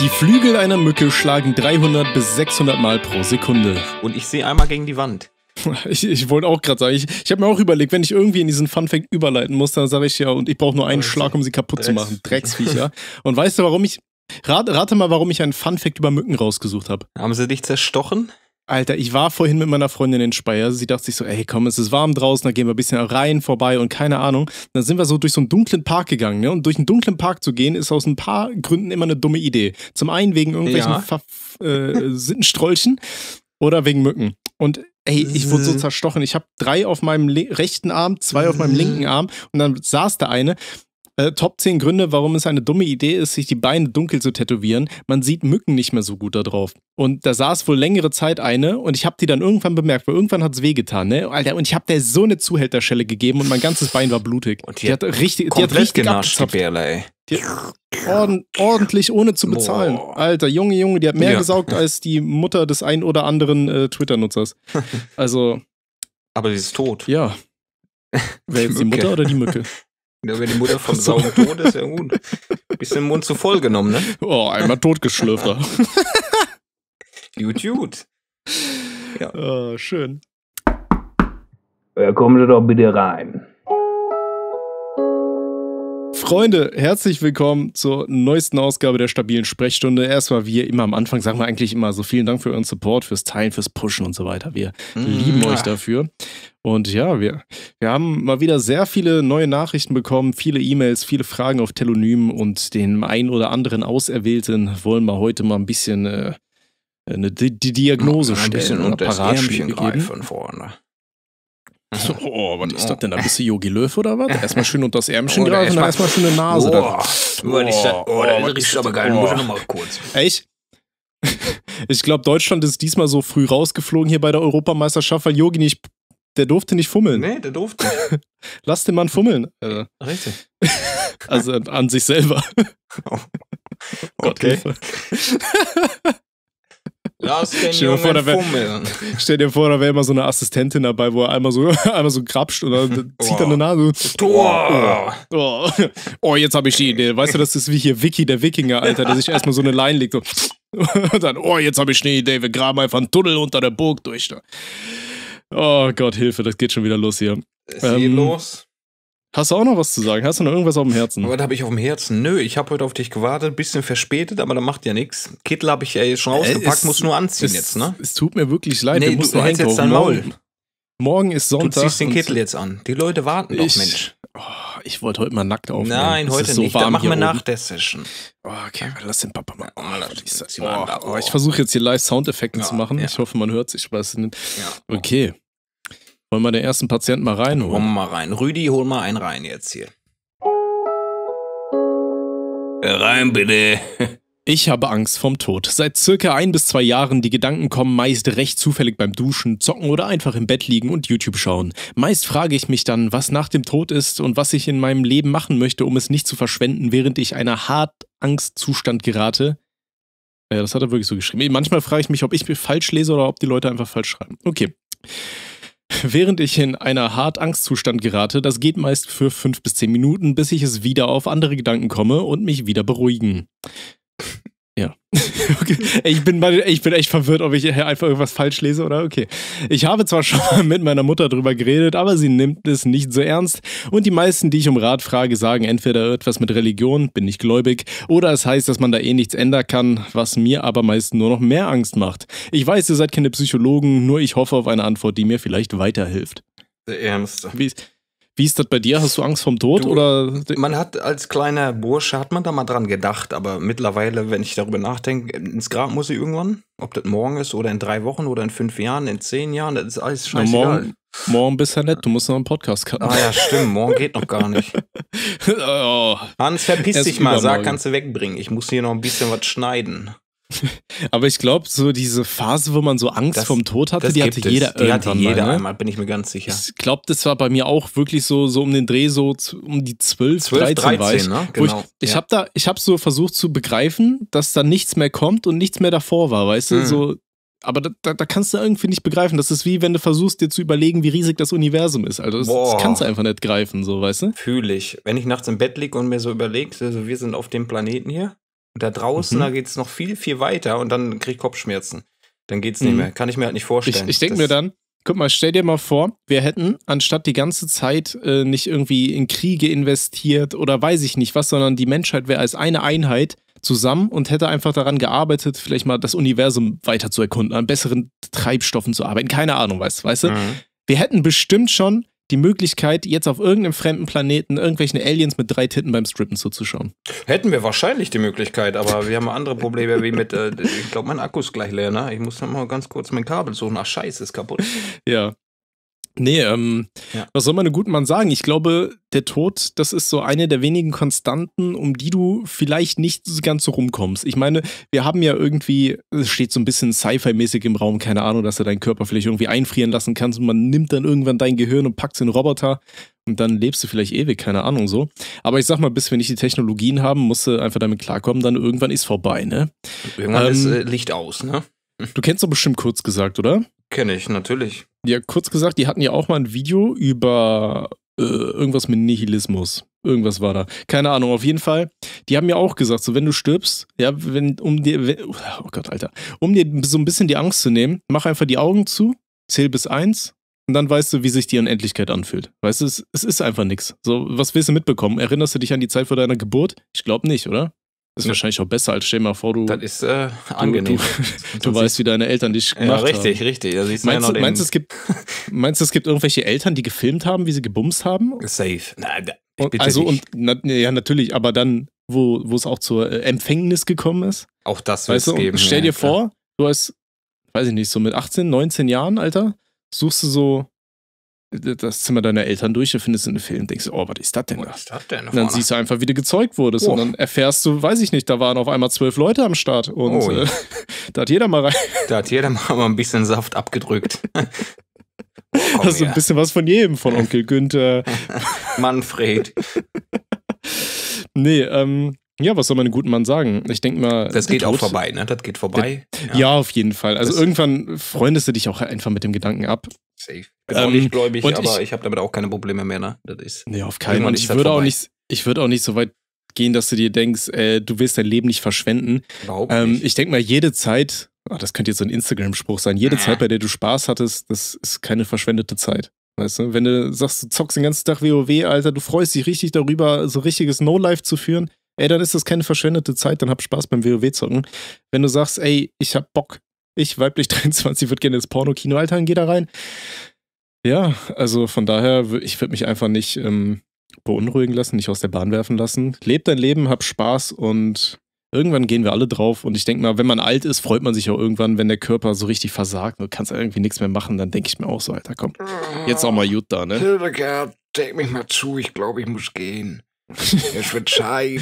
Die Flügel einer Mücke schlagen 300 bis 600 Mal pro Sekunde. Und ich sehe einmal gegen die Wand. Ich, ich wollte auch gerade sagen, ich, ich habe mir auch überlegt, wenn ich irgendwie in diesen Funfact überleiten muss, dann sage ich ja, und ich brauche nur einen äh, Schlag, um sie kaputt Drecks. zu machen. Drecksviecher. und weißt du, warum ich. Rate, mal, warum ich einen Funfact über Mücken rausgesucht habe. Haben sie dich zerstochen? Alter, ich war vorhin mit meiner Freundin in Speyer. Sie dachte sich so, ey, komm, es ist warm draußen, da gehen wir ein bisschen rein vorbei und keine Ahnung. Und dann sind wir so durch so einen dunklen Park gegangen, ne? Und durch einen dunklen Park zu gehen, ist aus ein paar Gründen immer eine dumme Idee. Zum einen wegen irgendwelchen ja. äh, Sittenstrollchen oder wegen Mücken. Und ey, ich wurde so äh. zerstochen. Ich habe drei auf meinem rechten Arm, zwei auf meinem linken Arm und dann saß da eine äh, Top 10 Gründe, warum es eine dumme Idee ist, sich die Beine dunkel zu tätowieren. Man sieht Mücken nicht mehr so gut da drauf. Und da saß wohl längere Zeit eine und ich habe die dann irgendwann bemerkt, weil irgendwann hat es wehgetan, ne? Alter, und ich habe der so eine Zuhälterschelle gegeben und mein ganzes Bein war blutig. Und die, die hat, richtig, die hat richtig genascht, die Bärle, ey. Ord ordentlich ohne zu bezahlen. Boah. Alter, Junge, Junge, die hat mehr ja. gesaugt als die Mutter des ein oder anderen äh, Twitter-Nutzers. Also. Aber sie ist tot. Ja. Wer ist die Mutter oder die Mücke? Ja, wenn die Mutter vom so. Sau tot ist, ja gut. Bisschen Mund zu voll genommen, ne? Oh, einmal totgeschlürfter. gut, gut. Ja. Oh, schön. Ja, äh, kommen Sie doch bitte rein. Freunde, herzlich willkommen zur neuesten Ausgabe der stabilen Sprechstunde. Erstmal, wie immer am Anfang, sagen wir eigentlich immer so vielen Dank für euren Support, fürs Teilen, fürs Pushen und so weiter. Wir mhm. lieben euch dafür. Und ja, wir, wir haben mal wieder sehr viele neue Nachrichten bekommen, viele E-Mails, viele Fragen auf Telonym und den ein oder anderen Auserwählten wollen wir heute mal ein bisschen äh, eine, die Diagnose ein stellen. Ein bisschen unter das Ärmchen greifen vorne. So, oh, was oh, ist oh. das denn? Da bist du Yogi Löw oder was? Erstmal schön unter das Ärmchen oh, greifen, dann erstmal schön eine Nase. Oh, oh, ich da, oh, oh, riecht aber geil. Oh. Muss ich oh. nochmal kurz. Echt? Ich glaube, Deutschland ist diesmal so früh rausgeflogen hier bei der Europameisterschaft, weil Yogi nicht. Der durfte nicht fummeln. Nee, der durfte. Lass den Mann fummeln. Äh. Richtig. Also an sich selber. Oh. Okay. Gott Hilfe. Lass den stell Jungen vor, wär, Stell dir vor, da wäre immer so eine Assistentin dabei, wo er einmal so, einmal so krapscht und dann zieht er eine Nase. Oh, oh. oh jetzt habe ich die Idee. Weißt du, das ist wie hier Vicky, der Wikinger, Alter, der sich erstmal so eine Leine legt. So. Und dann, oh, jetzt habe ich eine Idee. Wir graben einfach einen Tunnel unter der Burg durch. Oh Gott, Hilfe, das geht schon wieder los hier. Ist ähm, los? Hast du auch noch was zu sagen? Hast du noch irgendwas auf dem Herzen? Was habe ich auf dem Herzen? Nö, ich habe heute auf dich gewartet, bisschen verspätet, aber da macht ja nichts. Kittel habe ich ja jetzt schon äh, ausgepackt, äh, muss nur anziehen es, jetzt, ne? Es tut mir wirklich leid. Nee, du, musst du hältst jetzt dein Maul. Morgen, ist Sonntag. Du ziehst den Kittel jetzt an. Die Leute warten ich, doch, Mensch. Oh, ich wollte heute mal nackt aufnehmen. Nein, das heute so nicht. Dann machen wir nach der Session. Oh, okay, lass den Papa mal. Oh, oh, ich, oh, ich versuche jetzt hier live Soundeffekte ja, zu machen. Ja. Ich hoffe, man hört sich. Ich weiß nicht. Ja. Okay. Wollen wir den ersten Patienten mal reinholen? Komm mal rein. Rüdi, hol mal einen rein jetzt hier. Äh, rein bitte. Ich habe Angst vom Tod. Seit circa ein bis zwei Jahren die Gedanken kommen meist recht zufällig beim Duschen, Zocken oder einfach im Bett liegen und YouTube schauen. Meist frage ich mich dann, was nach dem Tod ist und was ich in meinem Leben machen möchte, um es nicht zu verschwenden, während ich einer hart Angstzustand gerate. Ja, das hat er wirklich so geschrieben. Manchmal frage ich mich, ob ich mir falsch lese oder ob die Leute einfach falsch schreiben. Okay. während ich in einer hart Angstzustand gerate, das geht meist für fünf bis zehn Minuten, bis ich es wieder auf andere Gedanken komme und mich wieder beruhigen. Ja. okay. Ich, bin mal, ich bin echt verwirrt, ob ich einfach irgendwas falsch lese oder okay. Ich habe zwar schon mal mit meiner Mutter drüber geredet, aber sie nimmt es nicht so ernst. Und die meisten, die ich um Rat frage, sagen entweder etwas mit Religion, bin ich gläubig, oder es heißt, dass man da eh nichts ändern kann, was mir aber meist nur noch mehr Angst macht. Ich weiß, ihr seid keine Psychologen, nur ich hoffe auf eine Antwort, die mir vielleicht weiterhilft. Der Ärmste. Wie ist wie ist das bei dir? Hast du Angst vom Tod? Du, oder? Man hat als kleiner Bursche hat man da mal dran gedacht, aber mittlerweile, wenn ich darüber nachdenke, ins Grab muss ich irgendwann. Ob das morgen ist oder in drei Wochen oder in fünf Jahren, in zehn Jahren, das ist alles scheiße. Morgen, morgen bist du ja nett, du musst noch einen Podcast kappen. Ah ja, stimmt, morgen geht noch gar nicht. oh, Hans, verpiss dich mal, sag, kannst du wegbringen. Ich muss hier noch ein bisschen was schneiden. Aber ich glaube, so diese Phase, wo man so Angst das, vom Tod hatte, die hatte jeder die irgendwann. Die hatte jeder mal, ne? einmal, bin ich mir ganz sicher. Ich glaube, das war bei mir auch wirklich so, so um den Dreh, so um die 12, 12 13, 13 war ich. Ne? Genau. ich, ich ja. habe da, ich habe so versucht zu begreifen, dass da nichts mehr kommt und nichts mehr davor war, weißt mhm. du? So, aber da, da, da, kannst du irgendwie nicht begreifen. Das ist wie, wenn du versuchst, dir zu überlegen, wie riesig das Universum ist. Also das, das kannst du einfach nicht greifen, so, weißt du? Fühle ich. Wenn ich nachts im Bett liege und mir so überlege, also wir sind auf dem Planeten hier und da draußen, mhm. da geht es noch viel, viel weiter und dann kriege ich Kopfschmerzen. Dann geht's nicht mhm. mehr. Kann ich mir halt nicht vorstellen. Ich, ich denke mir dann, guck mal, stell dir mal vor, wir hätten, anstatt die ganze Zeit äh, nicht irgendwie in Kriege investiert oder weiß ich nicht was, sondern die Menschheit wäre als eine Einheit zusammen und hätte einfach daran gearbeitet, vielleicht mal das Universum weiter zu erkunden, an besseren Treibstoffen zu arbeiten. Keine Ahnung, weißt, weißt du? Mhm. Wir hätten bestimmt schon die Möglichkeit, jetzt auf irgendeinem fremden Planeten irgendwelchen Aliens mit drei Titten beim Strippen zuzuschauen. Hätten wir wahrscheinlich die Möglichkeit, aber wir haben andere Probleme wie mit, äh, ich glaube, mein Akku ist gleich leer, ne? Ich muss noch mal ganz kurz mein Kabel suchen. Ach, scheiße, ist kaputt. Ja, Nee, ähm, ja. was soll man einem guten Mann sagen? Ich glaube, der Tod, das ist so eine der wenigen Konstanten, um die du vielleicht nicht ganz so rumkommst. Ich meine, wir haben ja irgendwie, es steht so ein bisschen Sci-Fi-mäßig im Raum, keine Ahnung, dass du deinen Körper vielleicht irgendwie einfrieren lassen kannst und man nimmt dann irgendwann dein Gehirn und packt es in einen Roboter und dann lebst du vielleicht ewig, keine Ahnung so. Aber ich sag mal, bis wir nicht die Technologien haben, musst du einfach damit klarkommen, dann irgendwann ist vorbei, ne? Irgendwann ähm, ist äh, Licht aus, ne? Du kennst doch bestimmt kurz gesagt, oder? Kenne ich, natürlich. Ja, kurz gesagt, die hatten ja auch mal ein Video über äh, irgendwas mit Nihilismus. Irgendwas war da. Keine Ahnung, auf jeden Fall. Die haben ja auch gesagt, so wenn du stirbst, ja, wenn, um dir, wenn, oh Gott, Alter, um dir so ein bisschen die Angst zu nehmen, mach einfach die Augen zu, zähl bis eins und dann weißt du, wie sich die Unendlichkeit anfühlt. Weißt du, es, es ist einfach nichts. So, was willst du mitbekommen? Erinnerst du dich an die Zeit vor deiner Geburt? Ich glaube nicht, oder? Ist wahrscheinlich auch besser als stell dir mal vor, du. Das ist äh, angenehm. Du, du, du weißt, wie deine Eltern dich gemacht ja, richtig, haben. Richtig, richtig. Also, meinst, ja du, meinst, es gibt, meinst du, es gibt irgendwelche Eltern, die gefilmt haben, wie sie gebumst haben? Safe. Na, da, und, also, und na, ja, natürlich, aber dann, wo, es auch zur äh, Empfängnis gekommen ist. Auch das wird es geben. Stell dir ja, vor, du hast, weiß ich nicht, so mit 18, 19 Jahren, Alter, suchst du so das Zimmer deiner Eltern durch, du findest einen Film, denkst oh, was ist das denn? Was ist das denn? Und dann siehst du einfach, wie du gezeugt wurdest oh. und dann erfährst du, weiß ich nicht, da waren auf einmal zwölf Leute am Start und oh, ja. äh, da hat jeder mal rein. Da hat jeder mal, ein bisschen Saft abgedrückt. oh, Hast also du ein bisschen was von jedem, von Onkel Günther. Manfred. nee, ähm, ja, was soll man einem guten Mann sagen? Ich denke mal. Das geht auch vorbei, ne? Das geht vorbei. Ja, ja auf jeden Fall. Also das irgendwann freundest du dich auch einfach mit dem Gedanken ab. Safe. Bin ähm, auch nicht gläubig, aber ich, ich habe damit auch keine Probleme mehr, ne? Das ist. Ja, auf keinen Fall. Und ich würde, auch nicht, auch nicht so weit gehen, dass du dir denkst, äh, du willst dein Leben nicht verschwenden. Überhaupt ähm, Ich denke mal, jede Zeit, oh, das könnte jetzt so ein Instagram-Spruch sein, jede äh. Zeit, bei der du Spaß hattest, das ist keine verschwendete Zeit. Weißt du, wenn du sagst, du zockst den ganzen Tag WoW, Alter, du freust dich richtig darüber, so richtiges No-Life zu führen, ey, dann ist das keine verschwendete Zeit, dann hab Spaß beim WoW-Zocken. Wenn du sagst, ey, ich hab Bock, ich weiblich 23 würde gerne ins Porno-Kino, Alter, dann geh da rein. Ja, also von daher, ich würde mich einfach nicht ähm, beunruhigen lassen, nicht aus der Bahn werfen lassen. Leb dein Leben, hab Spaß und irgendwann gehen wir alle drauf. Und ich denke mal, wenn man alt ist, freut man sich auch irgendwann, wenn der Körper so richtig versagt und kannst irgendwie nichts mehr machen, dann denke ich mir auch so, Alter, komm, jetzt auch mal gut da, ne? Hildegard, denk mich mal zu, ich glaube, ich muss gehen. Ich wird scheit.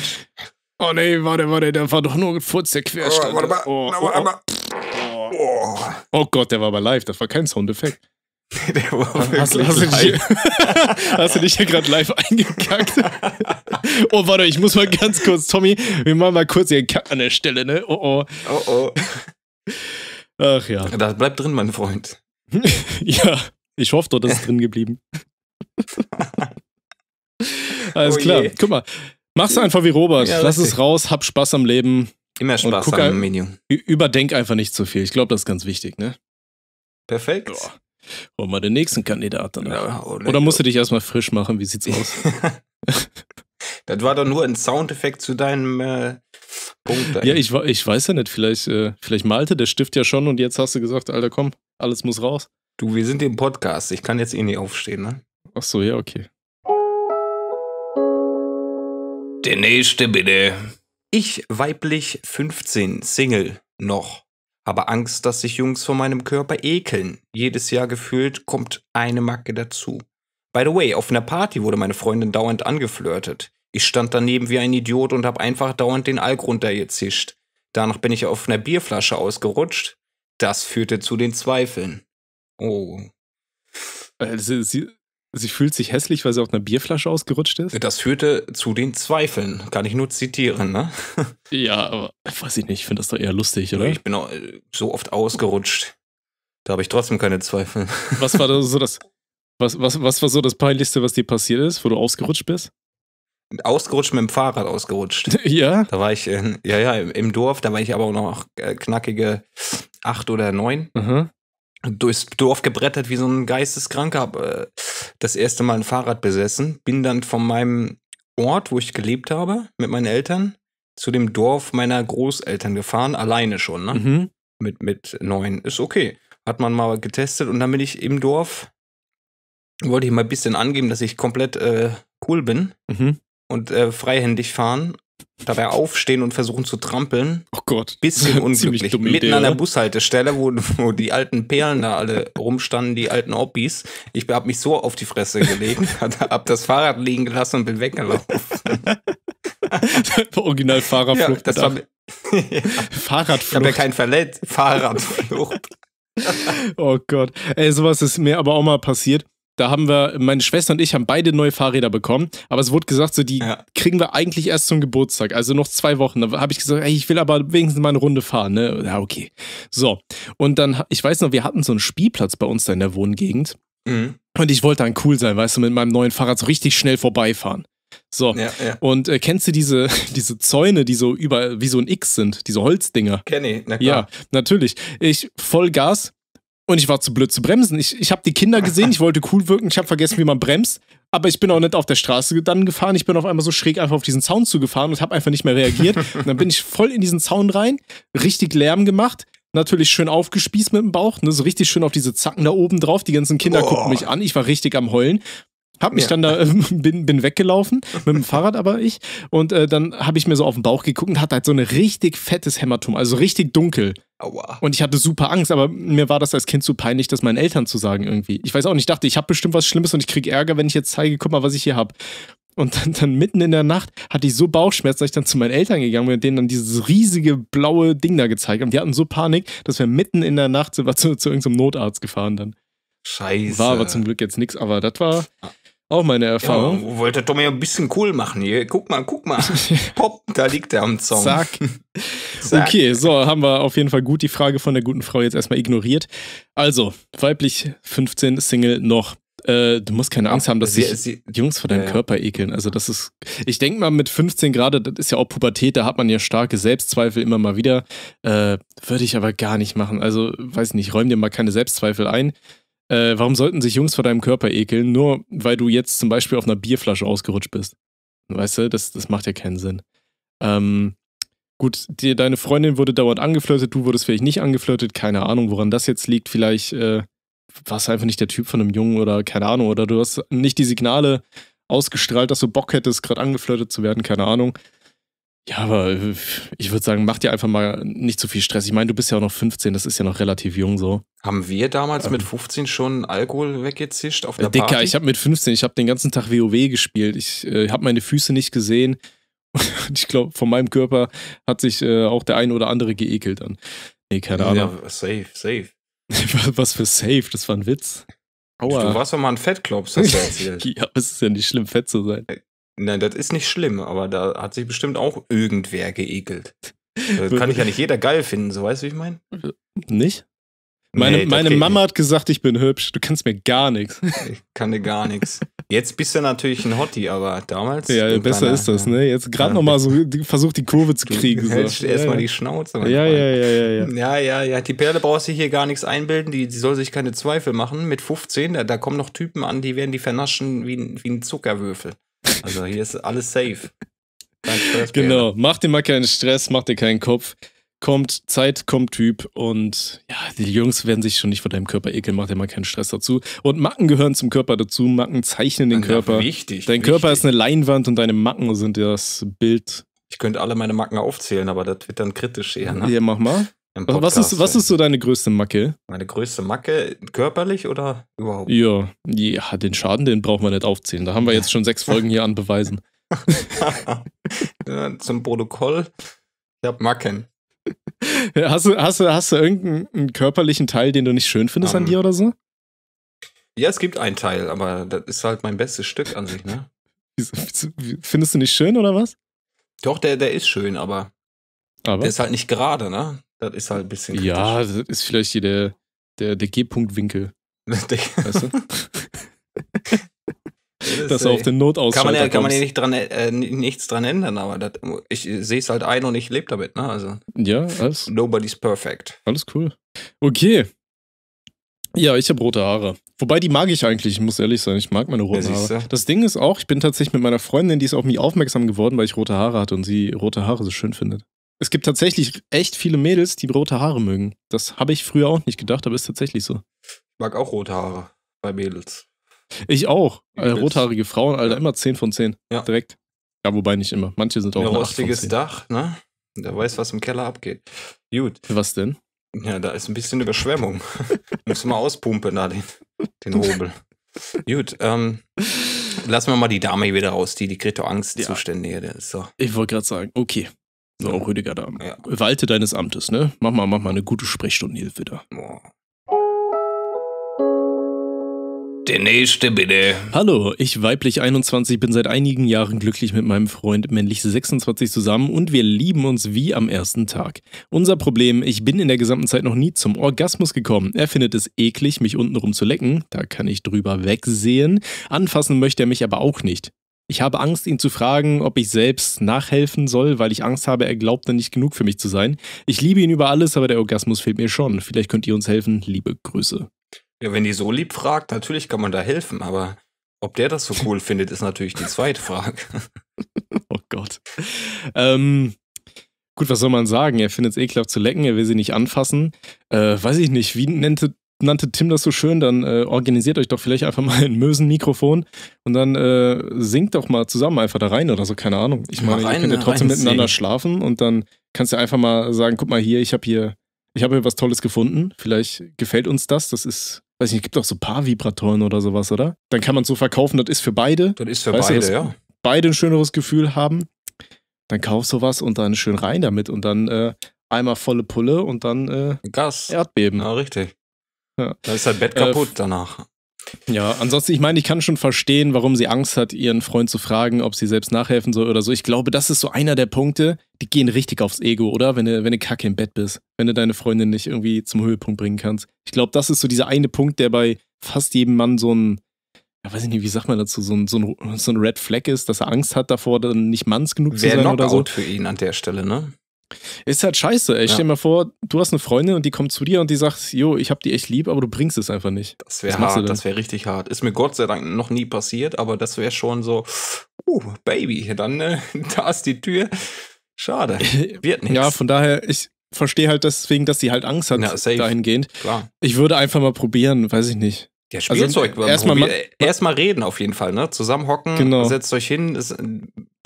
Oh nee, warte, warte, der war doch nur ein Furz, der Querstand. Oh, warte mal, oh, oh, oh. oh. oh Gott, der war aber live, das war kein Soundeffekt. der war hast, wirklich hast, live. Dich, hast du dich hier gerade live eingekackt? oh, warte, ich muss mal ganz kurz, Tommy, wir machen mal kurz hier einen Cut an der Stelle, ne? Oh, oh. Oh, oh. Ach ja. Das bleibt drin, mein Freund. ja, ich hoffe doch, das ist drin geblieben. Alles oh klar. Je. Guck mal, mach's einfach wie Robert. Ja, Lass es raus, hab Spaß am Leben. Immer Spaß guck, am Menü. Überdenk einfach nicht zu viel. Ich glaube, das ist ganz wichtig, ne? Perfekt. Boah. Holen wir den nächsten Kandidaten. Ja, oder, oh, oder musst du dich erstmal frisch machen? Wie sieht's aus? das war doch nur ein Soundeffekt zu deinem äh, Punkt. Eigentlich. Ja, ich, ich, weiß ja nicht. Vielleicht, äh, vielleicht malte der Stift ja schon und jetzt hast du gesagt, Alter, komm, alles muss raus. Du, wir sind im Podcast. Ich kann jetzt eh nicht aufstehen, ne? Ach so, ja, okay. Der nächste bitte. Ich, weiblich 15, Single, noch. Habe Angst, dass sich Jungs vor meinem Körper ekeln. Jedes Jahr gefühlt kommt eine Macke dazu. By the way, auf einer Party wurde meine Freundin dauernd angeflirtet. Ich stand daneben wie ein Idiot und habe einfach dauernd den Alk runtergezischt. Danach bin ich auf einer Bierflasche ausgerutscht. Das führte zu den Zweifeln. Oh. Also, sie, Sie fühlt sich hässlich, weil sie auf einer Bierflasche ausgerutscht ist? Das führte zu den Zweifeln. Kann ich nur zitieren, ne? Ja, aber weiß ich nicht. Ich finde das doch eher lustig, oder? Ich bin auch äh, so oft ausgerutscht. Da habe ich trotzdem keine Zweifel. Was war so das, was, was, was war so das Peinlichste, was dir passiert ist, wo du ausgerutscht bist? Ausgerutscht mit dem Fahrrad ausgerutscht. Ja? Da war ich, in, ja, ja, im Dorf. Da war ich aber auch noch äh, knackige acht oder neun. Mhm durchs Dorf gebrettert wie so ein Geisteskranker, habe äh, das erste Mal ein Fahrrad besessen, bin dann von meinem Ort, wo ich gelebt habe, mit meinen Eltern, zu dem Dorf meiner Großeltern gefahren, alleine schon, ne? Mhm. Mit, mit neun. Ist okay. Hat man mal getestet und dann bin ich im Dorf, wollte ich mal ein bisschen angeben, dass ich komplett äh, cool bin mhm. und äh, freihändig fahren dabei aufstehen und versuchen zu trampeln. Oh Gott. Bisschen unglücklich. Mitten Idee, an der Bushaltestelle, wo, wo, die alten Perlen da alle rumstanden, die alten Oppis. Ich habe mich so auf die Fresse gelegt, habe das Fahrrad liegen gelassen und bin weggelaufen. Original Fahrradflucht. Ja, war, Fahrradflucht. Ich habe ja kein Verletz. Fahrradflucht. oh Gott. Ey, sowas ist mir aber auch mal passiert da haben wir, meine Schwester und ich haben beide neue Fahrräder bekommen, aber es wurde gesagt, so die ja. kriegen wir eigentlich erst zum Geburtstag, also noch zwei Wochen. Da habe ich gesagt, ey, ich will aber wenigstens mal eine Runde fahren, ne? Ja, okay. So. Und dann, ich weiß noch, wir hatten so einen Spielplatz bei uns da in der Wohngegend. Mhm. Und ich wollte dann cool sein, weißt du, mit meinem neuen Fahrrad so richtig schnell vorbeifahren. So. Ja, ja. Und äh, kennst du diese, diese Zäune, die so über wie so ein X sind, diese Holzdinger? Kenn ich, na klar. Ja, natürlich. Ich voll Gas, und ich war zu blöd zu bremsen. Ich, ich habe die Kinder gesehen, ich wollte cool wirken, ich habe vergessen, wie man bremst. Aber ich bin auch nicht auf der Straße dann gefahren. Ich bin auf einmal so schräg einfach auf diesen Zaun zugefahren und habe einfach nicht mehr reagiert. Und dann bin ich voll in diesen Zaun rein, richtig Lärm gemacht, natürlich schön aufgespießt mit dem Bauch, ne? so richtig schön auf diese Zacken da oben drauf. Die ganzen Kinder oh. gucken mich an, ich war richtig am Heulen. Hab mich ja. dann da, äh, bin, bin weggelaufen, mit dem Fahrrad aber ich. Und äh, dann habe ich mir so auf den Bauch geguckt und hatte halt so ein richtig fettes Hämatom, also richtig dunkel. Aua. Und ich hatte super Angst, aber mir war das als Kind zu so peinlich, das meinen Eltern zu sagen irgendwie. Ich weiß auch nicht, ich dachte, ich habe bestimmt was Schlimmes und ich krieg Ärger, wenn ich jetzt zeige, guck mal, was ich hier habe. Und dann, dann, mitten in der Nacht hatte ich so Bauchschmerzen, dass ich dann zu meinen Eltern gegangen bin und denen dann dieses riesige blaue Ding da gezeigt haben. Die hatten so Panik, dass wir mitten in der Nacht sind wir zu, zu irgendeinem Notarzt gefahren dann. Scheiße. War aber zum Glück jetzt nichts, aber das war. Ah. Auch meine Erfahrung. Ja, wollte Tommy ein bisschen cool machen hier. Guck mal, guck mal. Pop, da liegt er am Zaun. Zack. Zack. Okay, so haben wir auf jeden Fall gut die Frage von der guten Frau jetzt erstmal ignoriert. Also, weiblich 15 Single noch. Äh, du musst keine Angst haben, dass sie, sich sie, Jungs vor deinem ja. Körper ekeln. Also, das ist. Ich denke mal, mit 15 gerade, das ist ja auch Pubertät, da hat man ja starke Selbstzweifel immer mal wieder. Äh, Würde ich aber gar nicht machen. Also, weiß nicht, räum dir mal keine Selbstzweifel ein. Äh, warum sollten sich Jungs vor deinem Körper ekeln, nur weil du jetzt zum Beispiel auf einer Bierflasche ausgerutscht bist? Weißt du, das, das macht ja keinen Sinn. Ähm, gut, die, deine Freundin wurde dauernd angeflirtet, du wurdest vielleicht nicht angeflirtet, keine Ahnung, woran das jetzt liegt. Vielleicht äh, warst du einfach nicht der Typ von einem Jungen oder keine Ahnung, oder du hast nicht die Signale ausgestrahlt, dass du Bock hättest, gerade angeflirtet zu werden, keine Ahnung. Ja, aber äh, ich würde sagen, mach dir einfach mal nicht zu viel Stress. Ich meine, du bist ja auch noch 15, das ist ja noch relativ jung so. Haben wir damals ähm, mit 15 schon Alkohol weggezischt auf der äh, Dicker, Party? ich habe mit 15, ich habe den ganzen Tag WoW gespielt. Ich äh, habe meine Füße nicht gesehen. Und ich glaube, von meinem Körper hat sich äh, auch der ein oder andere geekelt an. Nee, keine Ahnung. Ja, safe, safe. Was für safe, das war ein Witz. Aua. Du warst doch mal ein Fettklops, hast du erzählt. ja, aber es ist ja nicht schlimm, fett zu sein. Nein, das ist nicht schlimm, aber da hat sich bestimmt auch irgendwer geekelt. Das äh, kann ich ja nicht jeder geil finden, so weißt du, wie ich meine? Nicht? Meine, nee, meine Mama nicht. hat gesagt, ich bin hübsch. Du kannst mir gar nichts. Ich kann dir gar nichts. Jetzt bist du natürlich ein Hottie, aber damals. Ja, besser keiner, ist das, ne? Jetzt gerade ja. nochmal so versucht, die Kurve zu kriegen. so. erstmal ja, die Schnauze. Ja, ja, ja, ja, ja. Ja, ja, ja. Die Perle brauchst du hier gar nichts einbilden. Die, die soll sich keine Zweifel machen. Mit 15, da, da kommen noch Typen an, die werden die vernaschen wie, wie ein Zuckerwürfel. Also hier ist alles safe. genau, mach dir mal keinen Stress, mach dir keinen Kopf. Kommt Zeit, kommt Typ und ja, die Jungs werden sich schon nicht vor deinem Körper ekeln, mach dir mal keinen Stress dazu. Und Macken gehören zum Körper dazu, Macken zeichnen den ja, Körper. Wichtig. Dein wichtig. Körper ist eine Leinwand und deine Macken sind das Bild. Ich könnte alle meine Macken aufzählen, aber das wird dann kritisch eher. Ne? Ja, mach mal was ist, was ist so deine größte Macke? Meine größte Macke, körperlich oder überhaupt? Ja, ja den Schaden, den brauchen wir nicht aufzählen. Da haben wir jetzt schon sechs Folgen hier an Beweisen. Zum Protokoll, ich hab Macken. Äh, hast du, hast, du, hast du irgendeinen körperlichen Teil, den du nicht schön findest um, an ähm. dir oder so? Ja, es gibt einen Teil, aber das ist halt mein bestes Stück an sich, ne? Findest du nicht schön oder was? Doch, der, der ist schön, aber, aber? der ist halt nicht gerade, ne? Das ist halt ein bisschen. Kritisch. Ja, das ist vielleicht hier der, der, der G-Punkt-Winkel. weißt du? das Dass er auf den Notausgang kann man ja, kann man ja nicht dran, äh, äh nichts dran ändern, aber das, ich sehe es halt ein und ich lebe damit, ne? Also, ja, alles. Nobody's perfect. Alles cool. Okay. Ja, ich habe rote Haare. Wobei, die mag ich eigentlich, ich muss ehrlich sein, ich mag meine roten ja, Haare. Das Ding ist auch, ich bin tatsächlich mit meiner Freundin, die ist auf mich aufmerksam geworden, weil ich rote Haare hatte und sie rote Haare so schön findet. Es gibt tatsächlich echt viele Mädels, die rote Haare mögen. Das habe ich früher auch nicht gedacht, aber ist tatsächlich so. Ich mag auch rote Haare bei Mädels. Ich auch. Äh, rothaarige Frauen, Alter, immer 10 von 10. Ja. Direkt. Ja, wobei nicht immer. Manche sind auch. Ein rostiges Dach, ne? Der weiß, was im Keller abgeht. Gut. Was denn? Ja, da ist ein bisschen Überschwemmung. Muss mal auspumpen, da den, den Hobel. Gut, ähm, lassen wir mal die Dame hier wieder raus, die die Krito Angst ja. zuständig ist. So. Ich wollte gerade sagen, okay. So, ja. Rüdiger, da. Ja. Walte deines Amtes, ne? Mach mal, mach mal eine gute Sprechstundenhilfe da. Der nächste bitte. Hallo, ich weiblich 21 bin seit einigen Jahren glücklich mit meinem Freund männlich 26 zusammen und wir lieben uns wie am ersten Tag. Unser Problem, ich bin in der gesamten Zeit noch nie zum Orgasmus gekommen. Er findet es eklig, mich untenrum zu lecken, da kann ich drüber wegsehen. Anfassen möchte er mich aber auch nicht. Ich habe Angst, ihn zu fragen, ob ich selbst nachhelfen soll, weil ich Angst habe, er glaubt dann nicht genug für mich zu sein. Ich liebe ihn über alles, aber der Orgasmus fehlt mir schon. Vielleicht könnt ihr uns helfen. Liebe Grüße. Ja, wenn die so lieb fragt, natürlich kann man da helfen, aber ob der das so cool findet, ist natürlich die zweite Frage. oh Gott. Ähm, gut, was soll man sagen? Er findet es ekelhaft zu lecken, er will sie nicht anfassen. Äh, weiß ich nicht, wie nennt, nannte Tim das so schön, dann äh, organisiert euch doch vielleicht einfach mal ein Mösen-Mikrofon und dann äh, singt doch mal zusammen einfach da rein oder so, keine Ahnung. Ich meine, rein, ihr könnt ja trotzdem miteinander singen. schlafen und dann kannst du einfach mal sagen, guck mal hier, ich habe hier, ich habe hier was Tolles gefunden, vielleicht gefällt uns das, das ist, weiß nicht, gibt auch so ein paar Vibratoren oder sowas, oder? Dann kann man so verkaufen, das ist für beide. Das ist für weißt beide, du, ja. Beide ein schöneres Gefühl haben. Dann kauf sowas und dann schön rein damit und dann äh, einmal volle Pulle und dann äh, Gas. Erdbeben. Ja, richtig. Da ist sein halt Bett äh, kaputt äh, danach. Ja, ansonsten, ich meine, ich kann schon verstehen, warum sie Angst hat, ihren Freund zu fragen, ob sie selbst nachhelfen soll oder so. Ich glaube, das ist so einer der Punkte, die gehen richtig aufs Ego, oder? Wenn du, wenn du kacke im Bett bist, wenn du deine Freundin nicht irgendwie zum Höhepunkt bringen kannst. Ich glaube, das ist so dieser eine Punkt, der bei fast jedem Mann so ein, ja, weiß ich nicht, wie sagt man dazu, so ein, so ein, so ein Red Flag ist, dass er Angst hat davor, dann nicht Manns genug Wer zu sein Knockout oder so. für ihn an der Stelle, ne? Ist halt scheiße, ey. Ja. Stell dir mal vor, du hast eine Freundin und die kommt zu dir und die sagt, jo, ich hab die echt lieb, aber du bringst es einfach nicht. Das wäre hart, das wäre richtig hart. Ist mir Gott sei Dank noch nie passiert, aber das wäre schon so, uh, Baby, dann äh, da ist die Tür. Schade, wird nichts. Ja, von daher, ich verstehe halt deswegen, dass sie halt Angst hat Na, dahingehend. Klar. Ich würde einfach mal probieren, weiß ich nicht. Ja, also Spielzeug. Also, erstmal erstmal reden auf jeden Fall, ne? Zusammenhocken, genau. setzt euch hin, ist,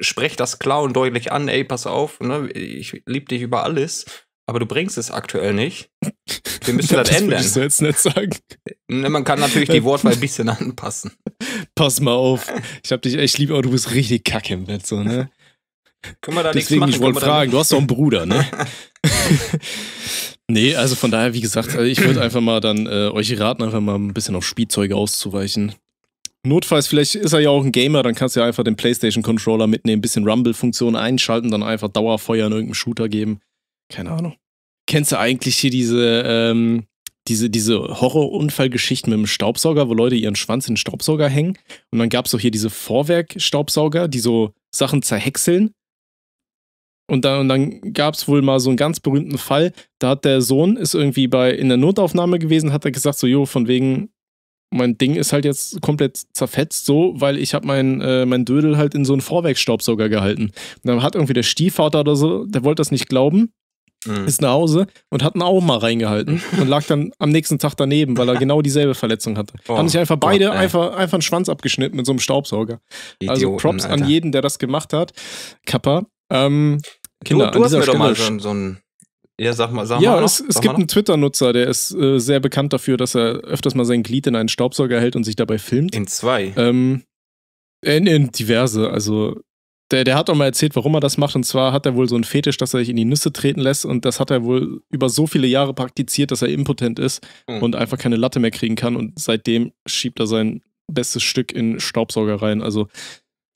sprecht das klar und deutlich an, ey, pass auf, ne? Ich liebe dich über alles, aber du bringst es aktuell nicht. Wir müssen das, das ändern. Das jetzt nicht sagen. Ne, man kann natürlich die äh, Wortwahl ein bisschen anpassen. Pass mal auf. Ich hab dich echt lieb, aber du bist richtig kacke im Bett, so, ne? Können wir da Deswegen, nichts machen? Ich wollte fragen, du hast doch einen Bruder, ne? Nee, also von daher, wie gesagt, äh, ich würde einfach mal dann äh, euch raten, einfach mal ein bisschen auf Spielzeuge auszuweichen. Notfalls, vielleicht ist er ja auch ein Gamer, dann kannst du ja einfach den PlayStation-Controller mitnehmen, ein bisschen Rumble-Funktion einschalten, dann einfach Dauerfeuer in irgendeinem Shooter geben. Keine Ahnung. Kennst du eigentlich hier diese, ähm, diese, diese Horrorunfallgeschichten mit dem Staubsauger, wo Leute ihren Schwanz in den Staubsauger hängen? Und dann gab es auch hier diese Vorwerk-Staubsauger, die so Sachen zerhäckseln. Und dann, und dann gab es wohl mal so einen ganz berühmten Fall, da hat der Sohn, ist irgendwie bei, in der Notaufnahme gewesen, hat er gesagt, so, jo, von wegen, mein Ding ist halt jetzt komplett zerfetzt, so, weil ich habe mein, äh, mein Dödel halt in so einen Vorwerkstaubsauger gehalten. Und dann hat irgendwie der Stiefvater oder so, der wollte das nicht glauben, mhm. ist nach Hause und hat ihn auch mal reingehalten und lag dann am nächsten Tag daneben, weil er genau dieselbe Verletzung hatte. Oh, Haben sich einfach beide Gott, einfach, einfach einen Schwanz abgeschnitten mit so einem Staubsauger. Also Idioten, also Props Alter. an jeden, der das gemacht hat. Kappa. Ähm, Kinder, du, du an hast mir Stelle doch mal so, so ein ja, sag mal, sag ja, mal. Ja, es, es gibt einen Twitter-Nutzer, der ist äh, sehr bekannt dafür, dass er öfters mal sein Glied in einen Staubsauger hält und sich dabei filmt. In zwei. Ähm, in, in, diverse. Also, der, der hat auch mal erzählt, warum er das macht. Und zwar hat er wohl so einen Fetisch, dass er sich in die Nüsse treten lässt. Und das hat er wohl über so viele Jahre praktiziert, dass er impotent ist mhm. und einfach keine Latte mehr kriegen kann. Und seitdem schiebt er sein bestes Stück in Staubsauger rein. Also,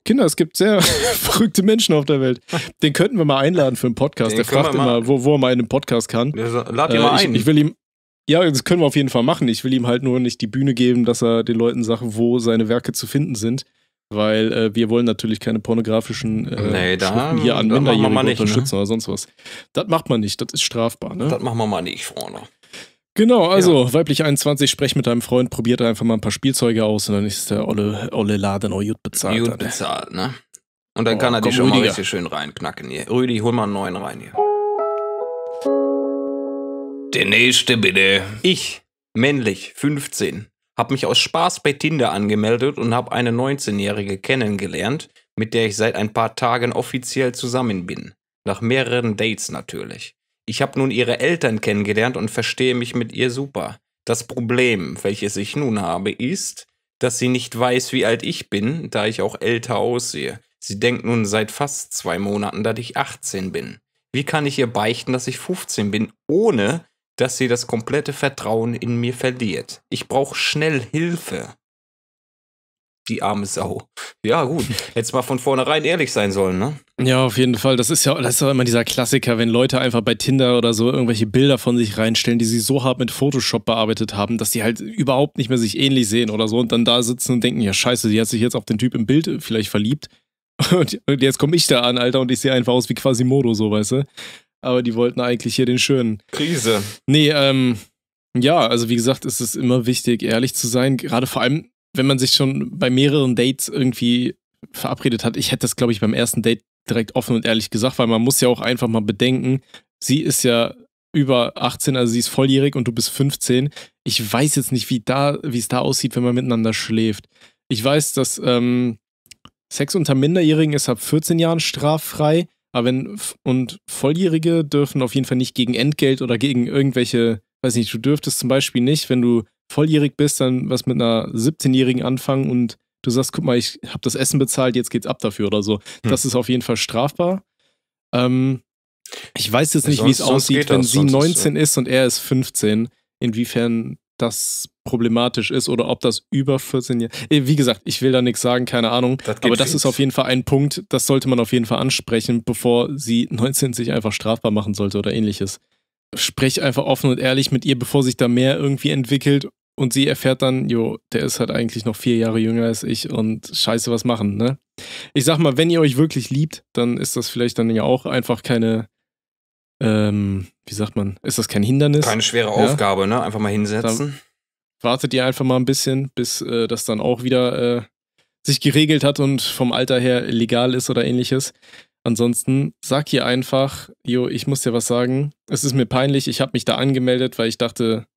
Kinder, es gibt sehr verrückte Menschen auf der Welt. Den könnten wir mal einladen für einen Podcast. Den der fragt immer, wo, wo er mal in einem Podcast kann. lad ihn äh, mal ein. Ich, ich will ihm, ja, das können wir auf jeden Fall machen. Ich will ihm halt nur nicht die Bühne geben, dass er den Leuten sagt, wo seine Werke zu finden sind. Weil äh, wir wollen natürlich keine pornografischen äh, nee, da, hier an Minderjährige unterstützen ne? oder sonst was. Das macht man nicht, das ist strafbar. Ne? Das machen wir mal nicht, Freunde. Genau, also ja. weiblich 21, sprech mit deinem Freund, probiert einfach mal ein paar Spielzeuge aus und dann ist der olle, olle Laden auch gut bezahlt. Gut ne? bezahlt, ne? Und dann oh, kann er komm, die schon Rüdiger. mal richtig schön reinknacken hier. Rüdi, hol mal einen neuen rein hier. Der nächste bitte. Ich, männlich, 15, habe mich aus Spaß bei Tinder angemeldet und habe eine 19-Jährige kennengelernt, mit der ich seit ein paar Tagen offiziell zusammen bin. Nach mehreren Dates natürlich. Ich habe nun ihre Eltern kennengelernt und verstehe mich mit ihr super. Das Problem, welches ich nun habe, ist, dass sie nicht weiß, wie alt ich bin, da ich auch älter aussehe. Sie denkt nun seit fast zwei Monaten, dass ich 18 bin. Wie kann ich ihr beichten, dass ich 15 bin, ohne dass sie das komplette Vertrauen in mir verliert? Ich brauche schnell Hilfe die arme Sau. Ja, gut. Hättest mal von vornherein ehrlich sein sollen, ne? Ja, auf jeden Fall. Das ist ja das ist ja immer dieser Klassiker, wenn Leute einfach bei Tinder oder so irgendwelche Bilder von sich reinstellen, die sie so hart mit Photoshop bearbeitet haben, dass sie halt überhaupt nicht mehr sich ähnlich sehen oder so und dann da sitzen und denken, ja, scheiße, die hat sich jetzt auf den Typ im Bild vielleicht verliebt. Und, und jetzt komme ich da an, Alter, und ich sehe einfach aus wie Quasimodo, so, weißt du? Aber die wollten eigentlich hier den schönen. Krise. Nee, ähm, ja, also wie gesagt, ist es immer wichtig, ehrlich zu sein. Gerade vor allem, wenn man sich schon bei mehreren Dates irgendwie verabredet hat, ich hätte das, glaube ich, beim ersten Date direkt offen und ehrlich gesagt, weil man muss ja auch einfach mal bedenken, sie ist ja über 18, also sie ist volljährig und du bist 15. Ich weiß jetzt nicht, wie da, wie es da aussieht, wenn man miteinander schläft. Ich weiß, dass ähm, Sex unter Minderjährigen ist ab 14 Jahren straffrei, aber wenn und Volljährige dürfen auf jeden Fall nicht gegen Entgelt oder gegen irgendwelche, weiß nicht, du dürftest zum Beispiel nicht, wenn du volljährig bist, dann was mit einer 17-Jährigen anfangen und du sagst, guck mal, ich habe das Essen bezahlt, jetzt geht's ab dafür oder so. Hm. Das ist auf jeden Fall strafbar. Ähm, ich weiß jetzt nicht, wie es aussieht, wenn sie 19 ist, und er ist 15, inwiefern das problematisch ist oder ob das über 14 Jahre. Äh, wie gesagt, ich will da nichts sagen, keine Ahnung. Das aber das ist auf jeden Fall ein Punkt, das sollte man auf jeden Fall ansprechen, bevor sie 19 sich einfach strafbar machen sollte oder ähnliches sprech einfach offen und ehrlich mit ihr, bevor sich da mehr irgendwie entwickelt. Und sie erfährt dann, jo, der ist halt eigentlich noch vier Jahre jünger als ich und scheiße was machen, ne? Ich sag mal, wenn ihr euch wirklich liebt, dann ist das vielleicht dann ja auch einfach keine, ähm, wie sagt man, ist das kein Hindernis? Keine schwere ja? Aufgabe, ne? Einfach mal hinsetzen. Dann wartet ihr einfach mal ein bisschen, bis äh, das dann auch wieder äh, sich geregelt hat und vom Alter her legal ist oder ähnliches. Ansonsten sag hier einfach, jo, ich muss dir was sagen. Es ist mir peinlich, ich habe mich da angemeldet, weil ich dachte,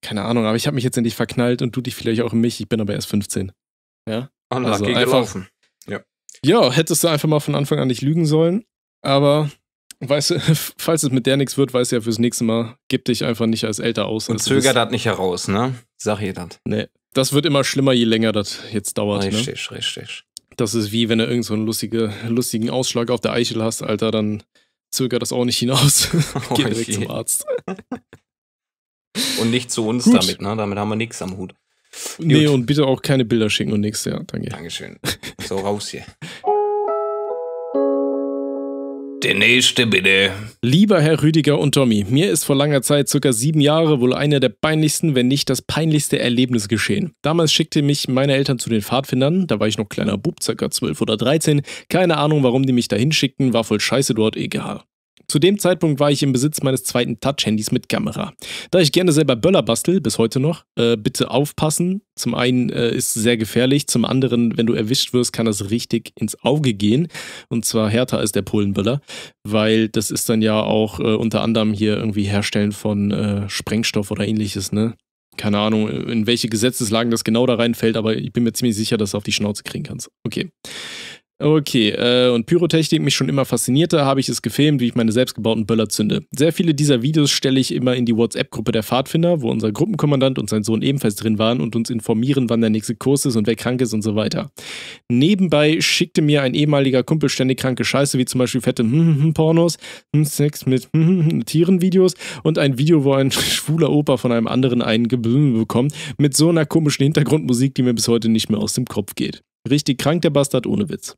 keine Ahnung, aber ich habe mich jetzt in dich verknallt und du dich vielleicht auch in mich, ich bin aber erst 15. Ja? Anlage also einfach, gelaufen. Ja. ja, hättest du einfach mal von Anfang an nicht lügen sollen, aber weißt du, falls es mit der nichts wird, weißt du ja fürs nächste Mal, gib dich einfach nicht als älter aus. Und also zöger das nicht heraus, ne? Sag ihr das. Nee, das wird immer schlimmer, je länger das jetzt dauert. Richtig, ne? richtig. Das ist wie wenn du irgendeinen so lustige, lustigen Ausschlag auf der Eichel hast, Alter, dann zögert das auch nicht hinaus. Geh oh direkt oh, zum Arzt. und nicht zu uns Gut. damit, ne? Damit haben wir nichts am Hut. Gut. Nee, und bitte auch keine Bilder schicken und nichts, ja. Danke. Dankeschön. So raus hier. Der nächste bitte. Lieber Herr Rüdiger und Tommy, mir ist vor langer Zeit, circa sieben Jahre, wohl einer der peinlichsten, wenn nicht das peinlichste Erlebnis geschehen. Damals schickte mich meine Eltern zu den Pfadfindern, da war ich noch kleiner Bub, circa zwölf oder dreizehn. Keine Ahnung, warum die mich dahin schickten, war voll scheiße dort, egal. Zu dem Zeitpunkt war ich im Besitz meines zweiten Touch-Handys mit Kamera. Da ich gerne selber Böller bastel, bis heute noch, äh, bitte aufpassen. Zum einen äh, ist es sehr gefährlich, zum anderen, wenn du erwischt wirst, kann das richtig ins Auge gehen. Und zwar härter als der Polenböller, weil das ist dann ja auch äh, unter anderem hier irgendwie Herstellen von äh, Sprengstoff oder ähnliches, ne? Keine Ahnung, in welche Gesetzeslagen das genau da reinfällt, aber ich bin mir ziemlich sicher, dass du auf die Schnauze kriegen kannst. Okay. Okay, äh, und Pyrotechnik mich schon immer faszinierte, habe ich es gefilmt, wie ich meine selbstgebauten Böller zünde. Sehr viele dieser Videos stelle ich immer in die WhatsApp-Gruppe der Pfadfinder, wo unser Gruppenkommandant und sein Sohn ebenfalls drin waren und uns informieren, wann der nächste Kurs ist und wer krank ist und so weiter. Nebenbei schickte mir ein ehemaliger Kumpel ständig kranke Scheiße, wie zum Beispiel fette hm, hm, hm, Pornos, Sex mit Tierenvideos und ein Video, wo ein schwuler Opa von einem anderen einen Geblüme bekommt, mit so einer komischen Hintergrundmusik, die mir bis heute nicht mehr aus dem Kopf geht. Richtig krank der Bastard ohne Witz.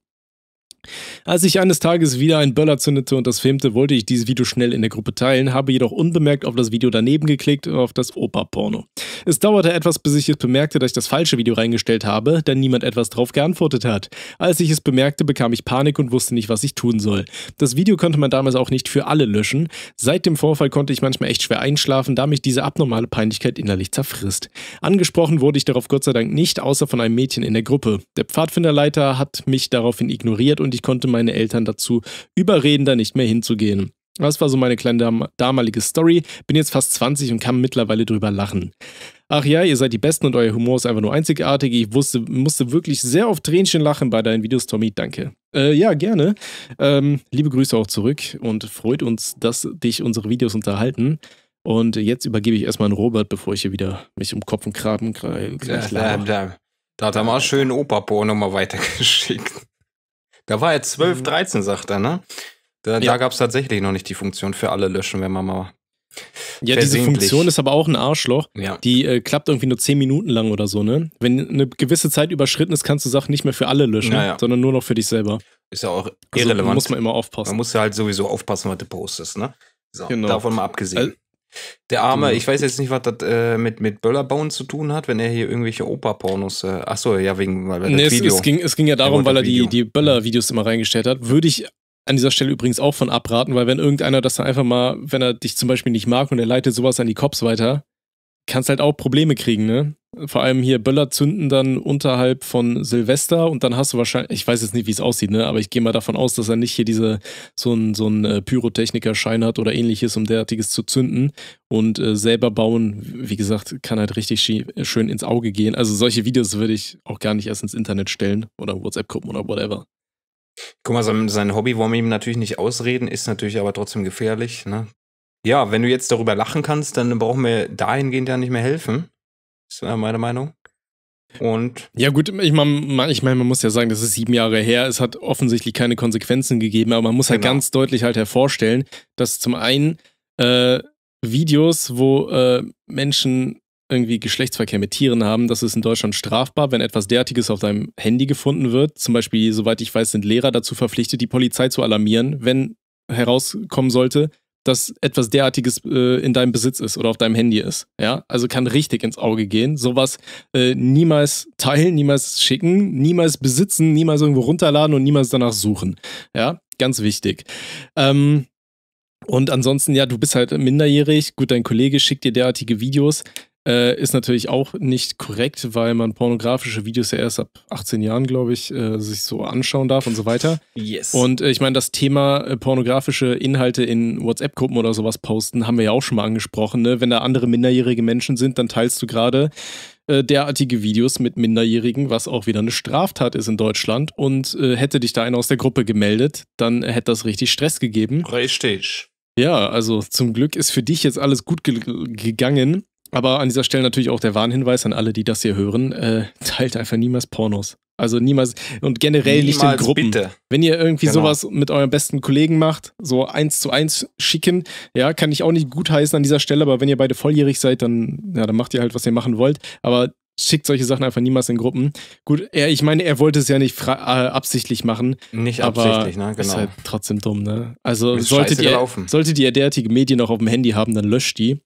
Als ich eines Tages wieder einen Böller zündete und das filmte, wollte ich dieses Video schnell in der Gruppe teilen, habe jedoch unbemerkt auf das Video daneben geklickt, und auf das Opa-Porno. Es dauerte etwas, bis ich es bemerkte, dass ich das falsche Video reingestellt habe, da niemand etwas darauf geantwortet hat. Als ich es bemerkte, bekam ich Panik und wusste nicht, was ich tun soll. Das Video konnte man damals auch nicht für alle löschen. Seit dem Vorfall konnte ich manchmal echt schwer einschlafen, da mich diese abnormale Peinlichkeit innerlich zerfrisst. Angesprochen wurde ich darauf Gott sei Dank nicht, außer von einem Mädchen in der Gruppe. Der Pfadfinderleiter hat mich daraufhin ignoriert und und ich konnte meine Eltern dazu überreden, da nicht mehr hinzugehen. Das war so meine kleine damalige Story. Bin jetzt fast 20 und kann mittlerweile drüber lachen. Ach ja, ihr seid die Besten und euer Humor ist einfach nur einzigartig. Ich wusste, musste wirklich sehr auf Tränchen lachen bei deinen Videos, Tommy. Danke. Äh, ja, gerne. Ähm, liebe Grüße auch zurück und freut uns, dass dich unsere Videos unterhalten. Und jetzt übergebe ich erstmal an Robert, bevor ich hier wieder mich um Kopf und Kraben greife. Da, da, da, da hat er mal schön Opa-Porno nochmal weitergeschickt. Da war er 12, 13, mhm. sagt er, ne? Da, ja. da gab es tatsächlich noch nicht die Funktion für alle löschen, wenn man mal. Ja, diese Funktion ist aber auch ein Arschloch. Ja. Die äh, klappt irgendwie nur 10 Minuten lang oder so, ne? Wenn eine gewisse Zeit überschritten ist, kannst du Sachen nicht mehr für alle löschen, ja, sondern nur noch für dich selber. Ist ja auch also, irrelevant. Also, muss man immer aufpassen. Man muss ja halt sowieso aufpassen, was du postest, ne? So, genau. davon mal abgesehen. Äh, der Arme, mhm. ich weiß jetzt nicht, was das äh, mit, mit Böllerbone zu tun hat, wenn er hier irgendwelche Opa-Pornos. Äh, achso, ja, wegen. Weil, weil nee, Video, es, es, ging, es ging ja darum, weil er die, die Böller-Videos mhm. immer reingestellt hat. Würde ich an dieser Stelle übrigens auch von abraten, weil wenn irgendeiner das dann einfach mal, wenn er dich zum Beispiel nicht mag und er leitet sowas an die Cops weiter, kannst halt auch Probleme kriegen, ne? Vor allem hier Böller zünden dann unterhalb von Silvester und dann hast du wahrscheinlich, ich weiß jetzt nicht, wie es aussieht, ne? aber ich gehe mal davon aus, dass er nicht hier diese, so einen so ein äh, Pyrotechniker-Schein hat oder ähnliches, um derartiges zu zünden. Und äh, selber bauen, wie gesagt, kann halt richtig schön ins Auge gehen. Also solche Videos würde ich auch gar nicht erst ins Internet stellen oder whatsapp gucken oder whatever. Guck mal, sein, sein Hobby wollen wir ihm natürlich nicht ausreden, ist natürlich aber trotzdem gefährlich. Ne? Ja, wenn du jetzt darüber lachen kannst, dann brauchen wir dahingehend ja nicht mehr helfen ist äh, meine Meinung. Und ja, gut, ich meine, ich mein, man muss ja sagen, das ist sieben Jahre her. Es hat offensichtlich keine Konsequenzen gegeben, aber man muss halt genau. ganz deutlich halt hervorstellen, dass zum einen äh, Videos, wo äh, Menschen irgendwie Geschlechtsverkehr mit Tieren haben, das ist in Deutschland strafbar, wenn etwas derartiges auf deinem Handy gefunden wird. Zum Beispiel, soweit ich weiß, sind Lehrer dazu verpflichtet, die Polizei zu alarmieren, wenn herauskommen sollte, dass etwas derartiges äh, in deinem Besitz ist oder auf deinem Handy ist. Ja, also kann richtig ins Auge gehen. Sowas äh, niemals teilen, niemals schicken, niemals besitzen, niemals irgendwo runterladen und niemals danach suchen. Ja, ganz wichtig. Ähm, und ansonsten, ja, du bist halt minderjährig. Gut, dein Kollege schickt dir derartige Videos. Äh, ist natürlich auch nicht korrekt, weil man pornografische Videos ja erst ab 18 Jahren, glaube ich, äh, sich so anschauen darf und so weiter. Yes. Und äh, ich meine, das Thema äh, pornografische Inhalte in WhatsApp-Gruppen oder sowas posten, haben wir ja auch schon mal angesprochen. Ne? Wenn da andere minderjährige Menschen sind, dann teilst du gerade äh, derartige Videos mit Minderjährigen, was auch wieder eine Straftat ist in Deutschland. Und äh, hätte dich da einer aus der Gruppe gemeldet, dann hätte das richtig Stress gegeben. Richtig. Ja, also zum Glück ist für dich jetzt alles gut ge gegangen. Aber an dieser Stelle natürlich auch der Warnhinweis an alle, die das hier hören: äh, teilt einfach niemals Pornos. Also niemals und generell niemals nicht in Gruppen. Bitte. Wenn ihr irgendwie genau. sowas mit euren besten Kollegen macht, so eins zu eins schicken, ja, kann ich auch nicht gutheißen an dieser Stelle, aber wenn ihr beide volljährig seid, dann, ja, dann macht ihr halt, was ihr machen wollt. Aber schickt solche Sachen einfach niemals in Gruppen. Gut, er, ich meine, er wollte es ja nicht äh, absichtlich machen. Nicht absichtlich, ne? Genau. Ist halt trotzdem dumm, ne? Also solltet ihr, solltet ihr derartige Medien auch auf dem Handy haben, dann löscht die.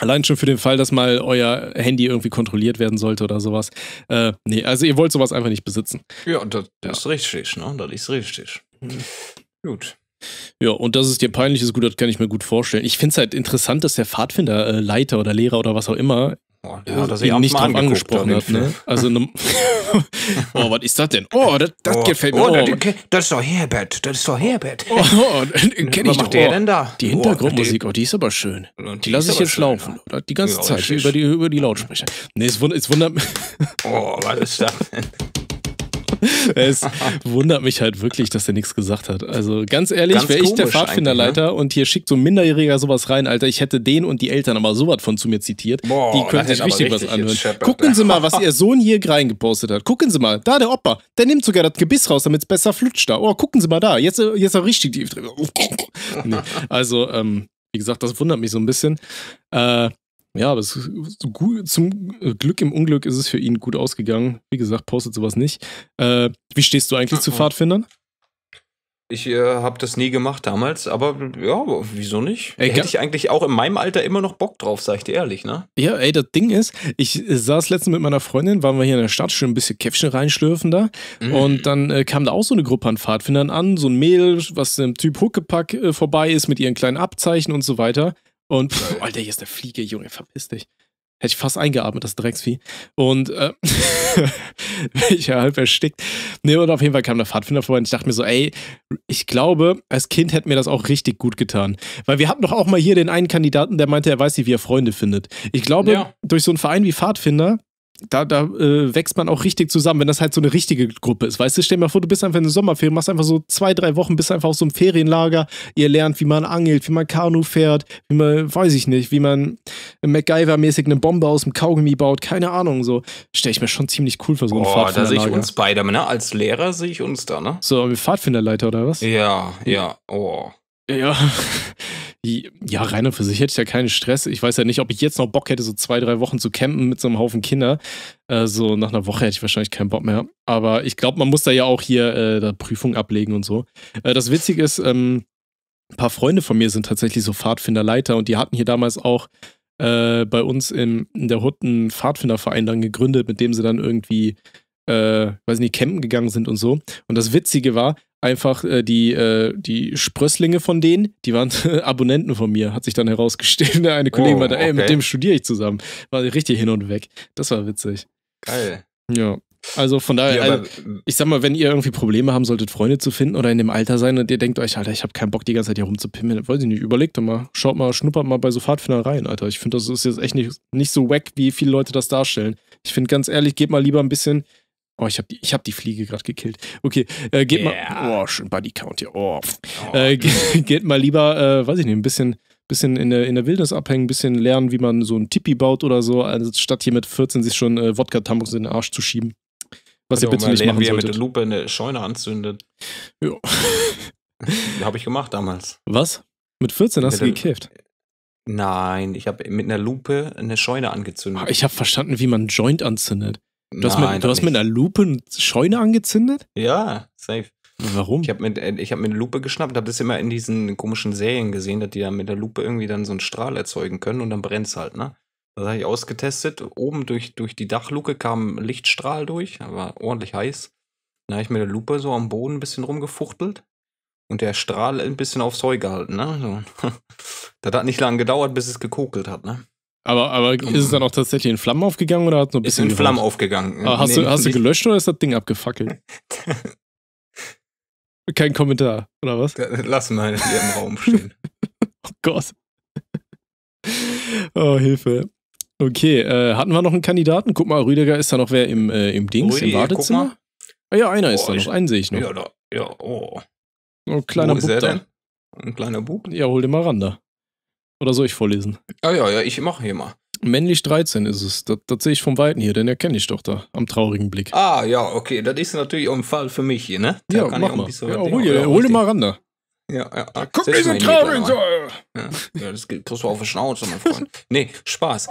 Allein schon für den Fall, dass mal euer Handy irgendwie kontrolliert werden sollte oder sowas. Äh, nee, also ihr wollt sowas einfach nicht besitzen. Ja, und das, ja. ist richtig, ne? Das ist richtig. Mhm. Gut. Ja, und das ist dir peinlich ist, gut, das kann ich mir gut vorstellen. Ich finde es halt interessant, dass der Pfadfinder, äh, Leiter oder Lehrer oder was auch immer Oh, ja, dass ihn nicht dran angesprochen hat. Ne? ne? Also, ne oh, was ist das denn? Oh, das, das oh, gefällt mir. Oh, oh. Das, das ist doch Herbert. Das ist doch Herbert. Oh, oh kenne ich was doch. der oh, denn da? Die Hintergrundmusik, oh, die ist aber schön. Die, die lasse ich jetzt schön, laufen. Ja. Die ganze ja, Zeit über die, über die Lautsprecher. Nee, es wundert, mich. Oh, was ist das denn? es wundert mich halt wirklich, dass der nichts gesagt hat. Also ganz ehrlich, wäre ich der ne? Pfadfinderleiter ne? und hier schickt so ein Minderjähriger sowas rein, Alter, ich hätte den und die Eltern aber sowas von zu mir zitiert. Boah, die könnten sich richtig was anhören. Gucken Sie mal, was Ihr Sohn hier reingepostet hat. Gucken Sie mal, da der Opa, der nimmt sogar das Gebiss raus, damit es besser flutscht da. Oh, gucken Sie mal da, jetzt, äh, jetzt er richtig tief drin. nee. Also, ähm, wie gesagt, das wundert mich so ein bisschen. Äh, ja, aber ist, gut, zum Glück im Unglück ist es für ihn gut ausgegangen. Wie gesagt, postet sowas nicht. Äh, wie stehst du eigentlich zu mhm. Pfadfindern? Ich äh, habe das nie gemacht damals, aber ja, wieso nicht? Ey, Hätte ich eigentlich auch in meinem Alter immer noch Bock drauf, sag ich dir ehrlich, ne? Ja, ey, das Ding ist, ich äh, saß letztens mit meiner Freundin, waren wir hier in der Stadt, schön ein bisschen Käffchen reinschlürfen da. Mm. Und dann äh, kam da auch so eine Gruppe an Pfadfindern an, so ein Mädel, was dem Typ Huckepack äh, vorbei ist mit ihren kleinen Abzeichen und so weiter. Und pff, Alter, hier ist der Fliege, Junge, verpiss dich. Hätte ich fast eingeatmet, das Drecksvieh. Und äh, ich war halb erstickt. Nee, und auf jeden Fall kam der Pfadfinder vorbei und ich dachte mir so, ey, ich glaube, als Kind hätte mir das auch richtig gut getan. Weil wir hatten doch auch mal hier den einen Kandidaten, der meinte, er weiß nicht, wie er Freunde findet. Ich glaube, ja. durch so einen Verein wie Pfadfinder da, da äh, wächst man auch richtig zusammen, wenn das halt so eine richtige Gruppe ist. Weißt du, stell dir mal vor, du bist einfach in der Sommerferien, machst einfach so zwei, drei Wochen, bist einfach auf so einem Ferienlager. Ihr lernt, wie man angelt, wie man Kanu fährt, wie man, weiß ich nicht, wie man MacGyver-mäßig eine Bombe aus dem Kaugummi baut. Keine Ahnung, so. Stell ich mir schon ziemlich cool vor so einen Boah, da sehe ich uns beide, ne? Als Lehrer sehe ich uns da, ne? So, Pfadfinderleiter oder was? Ja, ja, oh. Ja ja, rein und für sich hätte ich ja keinen Stress. Ich weiß ja nicht, ob ich jetzt noch Bock hätte, so zwei, drei Wochen zu campen mit so einem Haufen Kinder. Äh, so nach einer Woche hätte ich wahrscheinlich keinen Bock mehr. Aber ich glaube, man muss da ja auch hier äh, da Prüfung ablegen und so. Äh, das Witzige ist, ähm, ein paar Freunde von mir sind tatsächlich so Pfadfinderleiter und die hatten hier damals auch äh, bei uns im, in der Hut einen Pfadfinderverein dann gegründet, mit dem sie dann irgendwie äh, weiß nicht, campen gegangen sind und so. Und das Witzige war, einfach äh, die, äh, die Sprösslinge von denen, die waren Abonnenten von mir, hat sich dann herausgestellt. eine Kollegin oh, meinte, okay. ey, mit dem studiere ich zusammen. War richtig hin und weg. Das war witzig. Geil. Ja. Also von daher, ja, also, ich sag mal, wenn ihr irgendwie Probleme haben solltet, Freunde zu finden oder in dem Alter sein und ihr denkt euch, Alter, ich habe keinen Bock, die ganze Zeit hier rumzupimmeln, weiß ich nicht, überlegt doch mal, schaut mal, schnuppert mal bei so rein, Alter. Ich finde, das ist jetzt echt nicht, nicht so wack, wie viele Leute das darstellen. Ich finde, ganz ehrlich, geht mal lieber ein bisschen Oh, ich habe die, hab die Fliege gerade gekillt. Okay, äh, geht yeah. mal. Oh, schon Buddy Count hier. Oh. oh. Äh, geht, mal lieber, äh, weiß ich nicht, ein bisschen, bisschen in der, in der Wildnis abhängen, ein bisschen lernen, wie man so ein Tipi baut oder so, also statt hier mit 14 sich schon äh, Wodka-Tampons in den Arsch zu schieben. Was genau, ihr bitte nicht lernen, machen solltet. Wie er mit der Lupe eine Scheune anzündet. Ja. habe ich gemacht damals. Was? Mit 14 hast mit du gekifft? Nein, ich habe mit einer Lupe eine Scheune angezündet. Ich habe verstanden, wie man einen Joint anzündet. Du, hast, Nein, mit, du hast mit einer Lupe eine Scheune angezündet? Ja, safe. Warum? Ich habe mit, hab mir eine Lupe geschnappt, habe das immer in diesen komischen Serien gesehen, dass die dann mit der Lupe irgendwie dann so einen Strahl erzeugen können und dann brennt es halt, ne? Das habe ich ausgetestet. Oben durch, durch die Dachluke kam ein Lichtstrahl durch, war ordentlich heiß. Dann habe ich mit der Lupe so am Boden ein bisschen rumgefuchtelt und der Strahl ein bisschen aufs Heu gehalten, ne? So. das hat nicht lange gedauert, bis es gekokelt hat, ne? Aber, aber ist es dann auch tatsächlich in Flammen aufgegangen oder hat es nur ein bisschen. Ist in Flammen aufgegangen. Ah, hast nee, du, hast du gelöscht oder ist das Ding abgefackelt? Kein Kommentar, oder was? Lass mal hier im Raum stehen. oh Gott. Oh, Hilfe. Okay, äh, hatten wir noch einen Kandidaten? Guck mal, Rüdiger ist da noch wer im, äh, im Dings, Rüdiger, im Wartezimmer? Ah, ja, einer oh, ist da oh, noch, einen sehe ich noch. Ja, da, ja, oh. Ein oh, kleiner Wo ist Bub denn? Ein kleiner Bub? Ja, hol den mal ran da. Oder soll ich vorlesen? Ja, ja, ja, ich mache hier mal. Männlich 13 ist es. Das, das sehe ich vom Weiten hier, den erkenne ich doch da am traurigen Blick. Ah, ja, okay. Das ist natürlich auch ein Fall für mich hier, ne? Da ja, kann mach ich mal. ja, hol, dir, hol dir mal ran da. Ja, ja. ja guck, wir sind traurig. Ja, ja, das kriegst du auf der Schnauze, mein Freund. Nee, Spaß.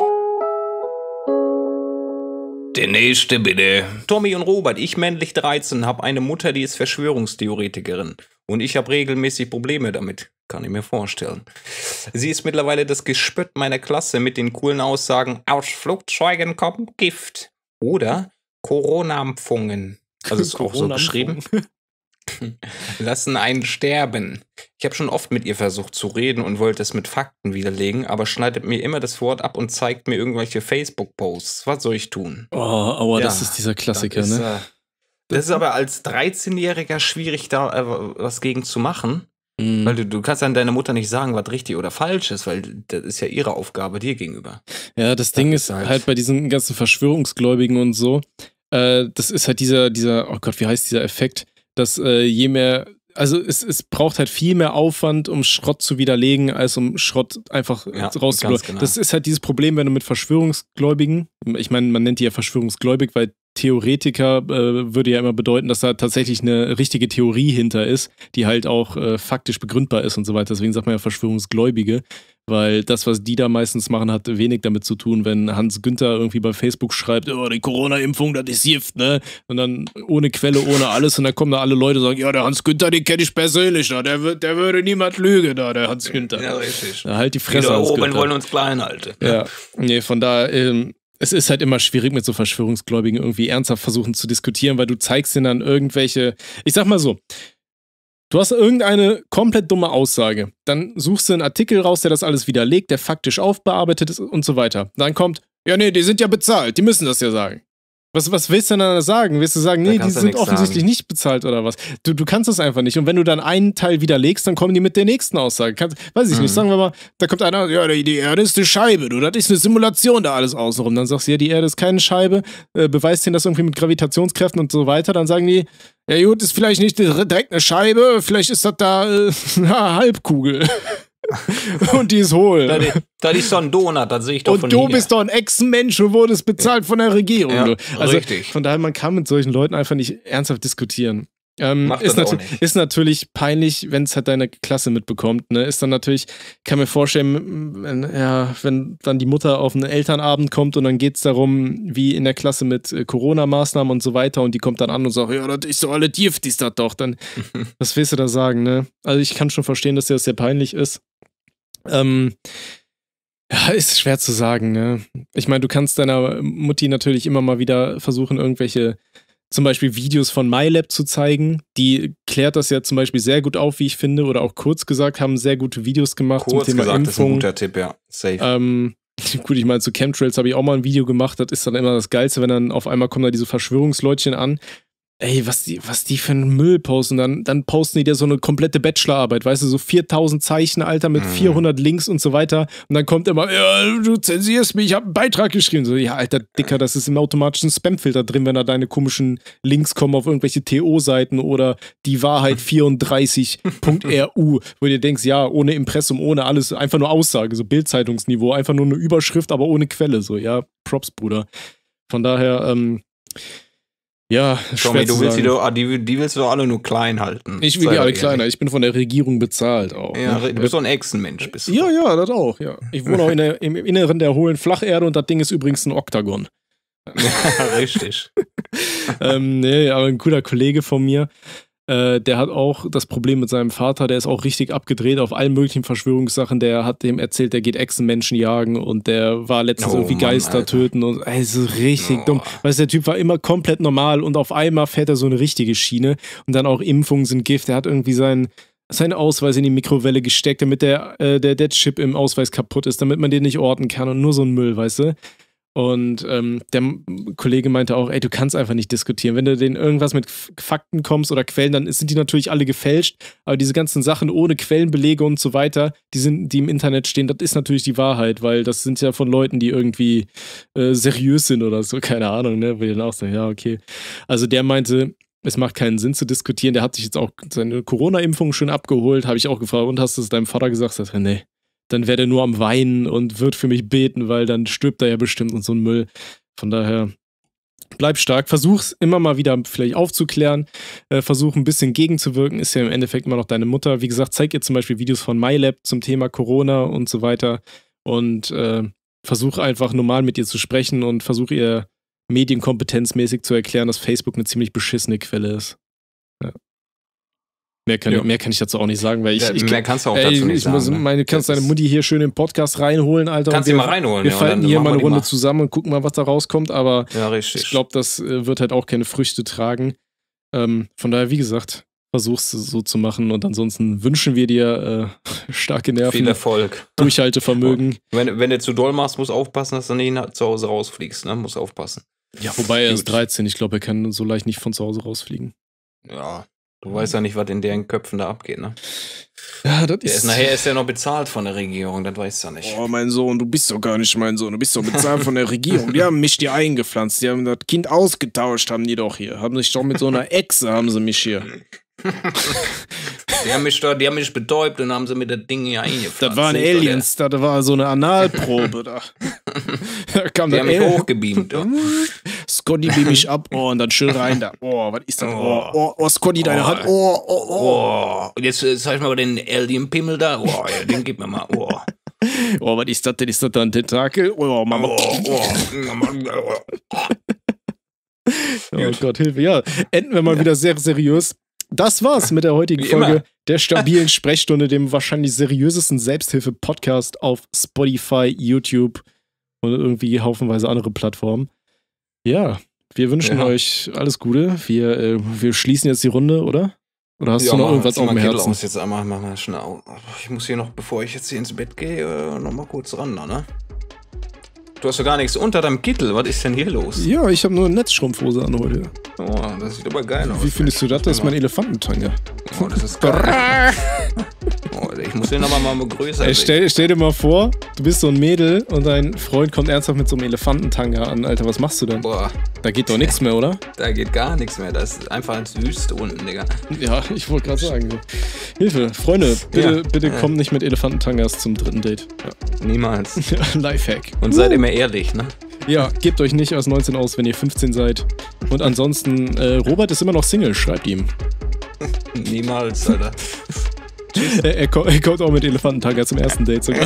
Der nächste bitte. Tommy und Robert, ich männlich 13, habe eine Mutter, die ist Verschwörungstheoretikerin. Und ich habe regelmäßig Probleme damit. Kann ich mir vorstellen. Sie ist mittlerweile das Gespött meiner Klasse mit den coolen Aussagen, aus Flugzeugen kommt Gift oder Corona-Impfungen. Also ist auch so geschrieben. Lassen einen sterben. Ich habe schon oft mit ihr versucht zu reden und wollte es mit Fakten widerlegen, aber schneidet mir immer das Wort ab und zeigt mir irgendwelche Facebook-Posts. Was soll ich tun? Oh, aua, ja, das ist dieser Klassiker, ist, ne? Äh, das ist aber als 13-Jähriger schwierig, da äh, was gegen zu machen. Mhm. Weil du, du kannst dann deiner Mutter nicht sagen, was richtig oder falsch ist, weil das ist ja ihre Aufgabe dir gegenüber. Ja, das Ding ist halt, halt bei diesen ganzen Verschwörungsgläubigen und so, äh, das ist halt dieser, dieser, oh Gott, wie heißt dieser Effekt, dass äh, je mehr also es, es braucht halt viel mehr Aufwand, um Schrott zu widerlegen, als um Schrott einfach ja, rauszuholen. Genau. Das ist halt dieses Problem, wenn du mit Verschwörungsgläubigen, ich meine, man nennt die ja Verschwörungsgläubig, weil Theoretiker äh, würde ja immer bedeuten, dass da tatsächlich eine richtige Theorie hinter ist, die halt auch äh, faktisch begründbar ist und so weiter. Deswegen sagt man ja Verschwörungsgläubige, weil das, was die da meistens machen, hat wenig damit zu tun, wenn Hans Günther irgendwie bei Facebook schreibt, oh, die Corona-Impfung, das ist Gift, ne? Und dann ohne Quelle, ohne alles und dann kommen da alle Leute und sagen, ja, der Hans Günther, den kenne ich persönlich, da, der, der würde niemand lügen, da, der Hans Günther. Ja, richtig. Da, halt die Fresse, die da oben Günther. wollen uns klein halten. Ne? Ja, nee, von da ähm, es ist halt immer schwierig mit so Verschwörungsgläubigen irgendwie ernsthaft versuchen zu diskutieren, weil du zeigst ihnen dann irgendwelche, ich sag mal so, du hast irgendeine komplett dumme Aussage, dann suchst du einen Artikel raus, der das alles widerlegt, der faktisch aufbearbeitet ist und so weiter. Dann kommt, ja nee, die sind ja bezahlt, die müssen das ja sagen. Was, was willst du denn da sagen? Willst du sagen, nee, die sind offensichtlich sagen. nicht bezahlt oder was? Du, du kannst das einfach nicht. Und wenn du dann einen Teil widerlegst, dann kommen die mit der nächsten Aussage. Kannst, weiß ich mhm. nicht, sagen wir mal, da kommt einer, ja, die Erde ist eine Scheibe, du, das ist eine Simulation da alles außenrum. Dann sagst du, ja, die Erde ist keine Scheibe, äh, beweist denen das irgendwie mit Gravitationskräften und so weiter. Dann sagen die, ja gut, ist vielleicht nicht direkt eine Scheibe, vielleicht ist das da äh, eine Halbkugel. und die ist hohl. Da, das ist so ein Donut, das sehe ich doch und von Und du bist doch ein Ex-Mensch und wurdest bezahlt ja. von der Regierung. Ja, also, richtig. Von daher, man kann mit solchen Leuten einfach nicht ernsthaft diskutieren. Ähm, ist, nat ist, natürlich peinlich, wenn es halt deine Klasse mitbekommt. Ne? Ist dann natürlich, kann mir vorstellen, wenn, ja, wenn dann die Mutter auf einen Elternabend kommt und dann geht es darum, wie in der Klasse mit äh, Corona-Maßnahmen und so weiter und die kommt dann an und sagt, ja, das ist doch alle die ist das doch. Dann, was willst du da sagen, ne? Also ich kann schon verstehen, dass dir das sehr peinlich ist. Ähm, ja, ist schwer zu sagen. Ne? Ich meine, du kannst deiner Mutti natürlich immer mal wieder versuchen, irgendwelche zum Beispiel Videos von MyLab zu zeigen. Die klärt das ja zum Beispiel sehr gut auf, wie ich finde, oder auch kurz gesagt, haben sehr gute Videos gemacht kurz zum Thema gesagt, Impfung. Das ist ein guter Tipp, ja. Safe. Ähm, gut, ich meine, zu Chemtrails habe ich auch mal ein Video gemacht. Das ist dann immer das Geilste, wenn dann auf einmal kommen da diese Verschwörungsleutchen an ey, was die, was die für einen Müll posten. Dann, dann posten die dir so eine komplette Bachelorarbeit, weißt du, so 4000 Zeichen, Alter, mit mhm. 400 Links und so weiter. Und dann kommt immer, ja, du zensierst mich, ich habe einen Beitrag geschrieben. So, ja, Alter, Dicker, das ist im automatischen Spamfilter drin, wenn da deine komischen Links kommen auf irgendwelche TO-Seiten oder die Wahrheit 34.ru, wo du denkst, ja, ohne Impressum, ohne alles, einfach nur Aussage, so Bildzeitungsniveau, einfach nur eine Überschrift, aber ohne Quelle, so, ja, Props, Bruder. Von daher, ähm, ja, Tommy, du willst die, doch, ah, die, die, willst du doch alle nur klein halten. Ich will die alle kleiner. Ich bin von der Regierung bezahlt auch. Ja, ne? du bist doch ein Echsenmensch. Bist du. Ja, ja, das auch. Ja. Ich wohne auch in der, im Inneren der hohlen Flacherde und das Ding ist übrigens ein Oktagon. Ja, richtig. ähm, nee, aber ein cooler Kollege von mir, äh, der hat auch das Problem mit seinem Vater, der ist auch richtig abgedreht auf allen möglichen Verschwörungssachen. Der hat dem erzählt, der geht Echsenmenschen jagen und der war letztens oh, irgendwie Mann, Geister Alter. töten und ey, so richtig oh. dumm. Weißt du, der Typ war immer komplett normal und auf einmal fährt er so eine richtige Schiene und dann auch Impfungen sind Gift. Er hat irgendwie seinen seinen Ausweis in die Mikrowelle gesteckt, damit der, äh, der, der Chip im Ausweis kaputt ist, damit man den nicht orten kann und nur so ein Müll, weißt du? Und ähm, der Kollege meinte auch, ey, du kannst einfach nicht diskutieren. Wenn du denen irgendwas mit Fakten kommst oder Quellen, dann sind die natürlich alle gefälscht. Aber diese ganzen Sachen ohne Quellenbelege und so weiter, die sind, die im Internet stehen, das ist natürlich die Wahrheit, weil das sind ja von Leuten, die irgendwie äh, seriös sind oder so, keine Ahnung, ne? Wo ich dann auch sage, ja, okay. Also der meinte, es macht keinen Sinn zu diskutieren. Der hat sich jetzt auch seine Corona-Impfung schon abgeholt, habe ich auch gefragt, und hast du es deinem Vater gesagt? Sagt er, nee dann wäre der nur am Weinen und wird für mich beten, weil dann stirbt er ja bestimmt und so ein Müll. Von daher, bleib stark, versuch's immer mal wieder vielleicht aufzuklären, äh, versuch ein bisschen gegenzuwirken, ist ja im Endeffekt immer noch deine Mutter. Wie gesagt, zeig ihr zum Beispiel Videos von MyLab zum Thema Corona und so weiter und äh, versuch einfach normal mit ihr zu sprechen und versuch ihr medienkompetenzmäßig zu erklären, dass Facebook eine ziemlich beschissene Quelle ist. Mehr kann, ja. mehr kann ich dazu auch nicht sagen, weil ich. Ja, ich mehr kannst du auch ey, dazu nicht ich sagen. Muss, ne? meine, kannst deine Mutti hier schön im Podcast reinholen, Alter. Kannst sie mal reinholen. Wir ja, falten hier mal eine Runde mal. zusammen und gucken mal, was da rauskommt. Aber ja, ich glaube, das äh, wird halt auch keine Früchte tragen. Ähm, von daher, wie gesagt, versuch's so zu machen. Und ansonsten wünschen wir dir äh, starke Nerven. Viel Erfolg. Durchhaltevermögen. wenn, wenn du zu doll machst, musst aufpassen, dass du nicht zu Hause rausfliegst. Ne? Muss aufpassen. Ja, wobei er ist 13. Ich glaube, er kann so leicht nicht von zu Hause rausfliegen. Ja, Du weißt ja nicht, was in deren Köpfen da abgeht, ne? Ja, das ist. ist nachher ist er noch bezahlt von der Regierung, das weißt du nicht. Oh, mein Sohn, du bist doch gar nicht mein Sohn, du bist doch bezahlt von der Regierung. Die haben mich dir eingepflanzt, die haben das Kind ausgetauscht, haben die doch hier. Haben sich doch mit so einer Echse, haben sie mich hier die, haben mich da, die haben mich betäubt und haben sie mit der Ding hier eingepflanzt. Das waren Aliens, das war so eine Analprobe da. da kam die haben mich hochgebeamt. Oh. Scotty beam ich ab, oh, und dann schön rein da. Oh, was ist das? Oh, oh, oh, oh Scotty, deine oh. Hand. Oh, oh, oh. oh. Und jetzt zeig äh, ich mal den Alien-Pimmel da. Oh, ja, den gib mir mal. Oh. Oh, was ist das denn? Ist das da ein Tentakel? Oh, oh Mama. Oh, oh. oh Gott, Hilfe. Ja, enden wir mal ja. wieder sehr seriös das war's mit der heutigen Wie Folge immer. der stabilen Sprechstunde, dem wahrscheinlich seriösesten Selbsthilfe-Podcast auf Spotify, YouTube und irgendwie haufenweise andere Plattformen. Ja, wir wünschen ja. euch alles Gute. Wir, äh, wir schließen jetzt die Runde, oder? Oder hast ja, du noch irgendwas auf dem Herzen? Aus jetzt einmal, mach mal schnell. Ich muss hier noch, bevor ich jetzt hier ins Bett gehe, äh, nochmal kurz ran, ne? Du hast ja gar nichts unter deinem Kittel. Was ist denn hier los? Ja, ich habe nur eine Netzschrumpfhose an heute. Oh, das sieht aber geil aus. Wie findest du das? Das ist mein Elefantentanger. Oh, das ist geil. oh, ich muss den aber mal begrüßen. Ey, stell, stell, dir mal vor, du bist so ein Mädel und dein Freund kommt ernsthaft mit so einem Elefantentanger an. Alter, was machst du denn? Boah. Da geht doch nichts mehr, oder? Da geht gar nichts mehr. Das ist einfach ins Wüste unten, Digga. Ja, ich wollte gerade sagen. Hilfe, Freunde, bitte, ja. bitte ja. kommt nicht mit Elefantentangas zum dritten Date. Ja. Niemals. Lifehack. Und seid uh. seid mehr ehrlich, ne? Ja, gebt euch nicht als 19 aus, wenn ihr 15 seid. Und ansonsten, äh, Robert ist immer noch Single, schreibt ihm. Niemals, Alter. er, er, kommt auch mit Elefantentacker zum ersten Date sogar.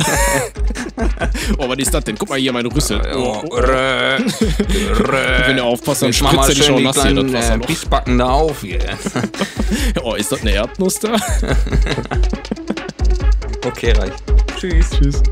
oh, was ist das denn? Guck mal hier, meine Rüssel. Oh, oh. wenn ihr aufpasst, dann spritzt ihr die schon nass hier das Wasser. Äh, da auf hier. oh, ist das eine Erdnuss da? okay, reicht. Tschüss. Tschüss.